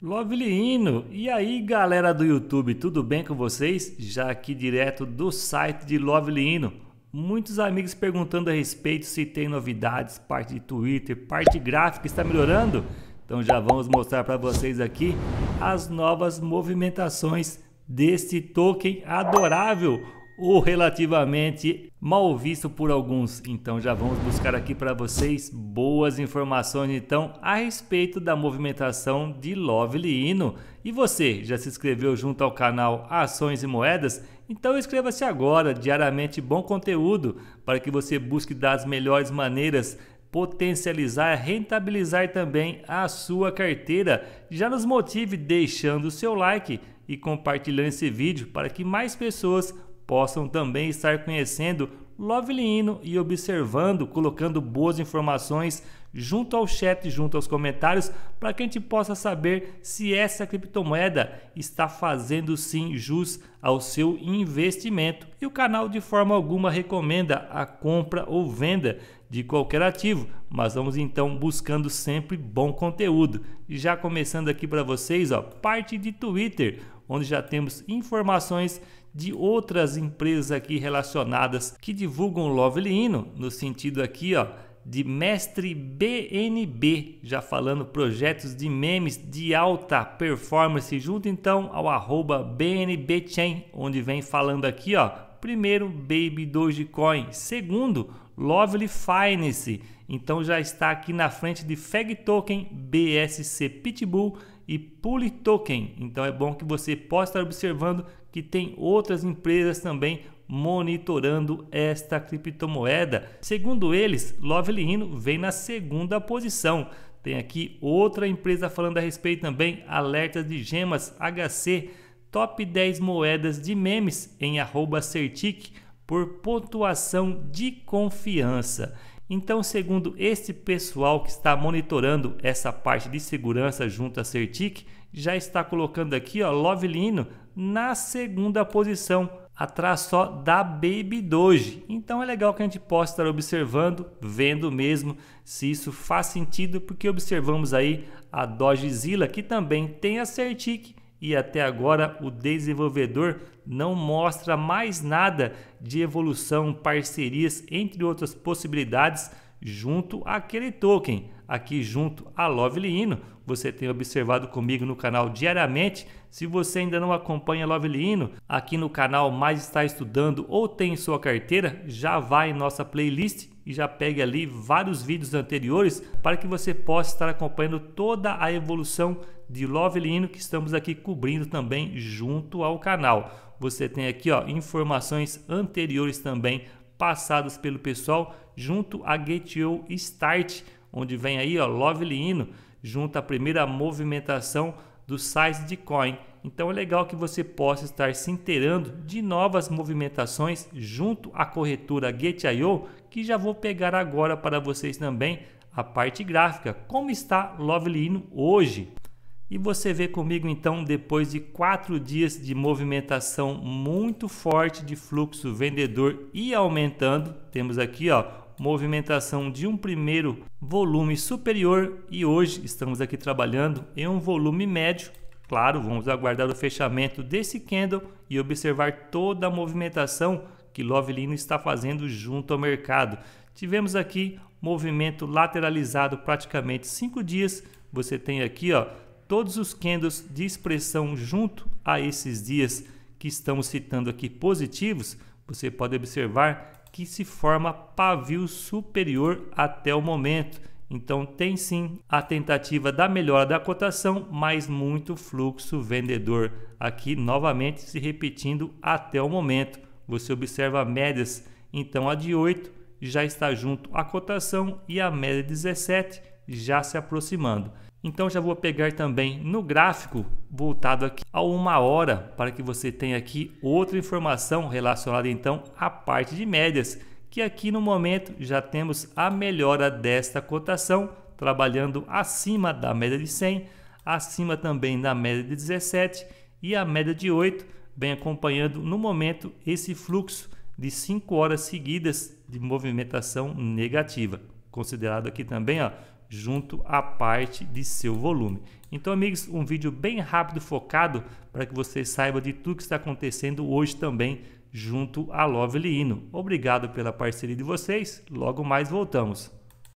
Lovely Hino! E aí galera do YouTube, tudo bem com vocês? Já aqui direto do site de Lovely Hino. Muitos amigos perguntando a respeito se tem novidades, parte de Twitter, parte gráfica está melhorando? Então já vamos mostrar para vocês aqui as novas movimentações deste token adorável, ou relativamente mal visto por alguns. Então já vamos buscar aqui para vocês boas informações então a respeito da movimentação de Lovely Hino. E você, já se inscreveu junto ao canal Ações e Moedas? Então inscreva-se agora, diariamente bom conteúdo, para que você busque das melhores maneiras potencializar, rentabilizar também a sua carteira. Já nos motive deixando o seu like e compartilhando esse vídeo para que mais pessoas possam também estar conhecendo Loveliino e observando, colocando boas informações junto ao chat, junto aos comentários, para que a gente possa saber se essa criptomoeda está fazendo sim jus ao seu investimento. E o canal de forma alguma recomenda a compra ou venda de qualquer ativo, mas vamos então buscando sempre bom conteúdo. E já começando aqui para vocês, ó, parte de Twitter onde já temos informações de outras empresas aqui relacionadas que divulgam o Hino, no sentido aqui, ó, de mestre BNB, já falando projetos de memes de alta performance, junto então ao arroba Chain onde vem falando aqui ó, Primeiro, Baby Dogecoin. Segundo, Lovely Finance. Então já está aqui na frente de Feg Token, BSC Pitbull e Puli Token. Então é bom que você possa estar observando que tem outras empresas também monitorando esta criptomoeda. Segundo eles, Lovely Hino vem na segunda posição. Tem aqui outra empresa falando a respeito também, Alertas de Gemas HC Top 10 moedas de memes em arroba Certic por pontuação de confiança. Então, segundo esse pessoal que está monitorando essa parte de segurança junto a Certic, já está colocando aqui, ó, Lovelino na segunda posição, atrás só da Baby Doge. Então é legal que a gente possa estar observando, vendo mesmo se isso faz sentido, porque observamos aí a Dogezilla que também tem a Certic e até agora o desenvolvedor não mostra mais nada de evolução, parcerias, entre outras possibilidades, junto àquele token. Aqui junto a Lovely Hino, você tem observado comigo no canal diariamente. Se você ainda não acompanha Lovely Hino, aqui no canal mais está estudando ou tem em sua carteira, já vai em nossa playlist e já pegue ali vários vídeos anteriores para que você possa estar acompanhando toda a evolução de Lovelino que estamos aqui cobrindo também junto ao canal. Você tem aqui ó, informações anteriores também passadas pelo pessoal junto a Getio Start, onde vem aí ó, Lovelino junto à primeira movimentação do size de coin então é legal que você possa estar se inteirando de novas movimentações junto à corretora Get.io, que já vou pegar agora para vocês também a parte gráfica, como está Lovely hoje. E você vê comigo então, depois de quatro dias de movimentação muito forte de fluxo vendedor e aumentando, temos aqui ó, movimentação de um primeiro volume superior e hoje estamos aqui trabalhando em um volume médio Claro, vamos aguardar o fechamento desse candle e observar toda a movimentação que Lovelino está fazendo junto ao mercado. Tivemos aqui movimento lateralizado praticamente cinco dias. Você tem aqui ó, todos os candles de expressão junto a esses dias que estamos citando aqui positivos. Você pode observar que se forma pavio superior até o momento. Então tem sim a tentativa da melhora da cotação, mas muito fluxo vendedor aqui novamente se repetindo até o momento. Você observa médias, então a de 8 já está junto à cotação e a média 17 já se aproximando. Então já vou pegar também no gráfico voltado aqui a uma hora para que você tenha aqui outra informação relacionada então à parte de médias que aqui no momento já temos a melhora desta cotação, trabalhando acima da média de 100, acima também da média de 17 e a média de 8, bem acompanhando no momento esse fluxo de 5 horas seguidas de movimentação negativa, considerado aqui também ó, junto à parte de seu volume. Então, amigos, um vídeo bem rápido focado para que você saiba de tudo que está acontecendo hoje também junto a Lovely Hino. Obrigado pela parceria de vocês, logo mais voltamos.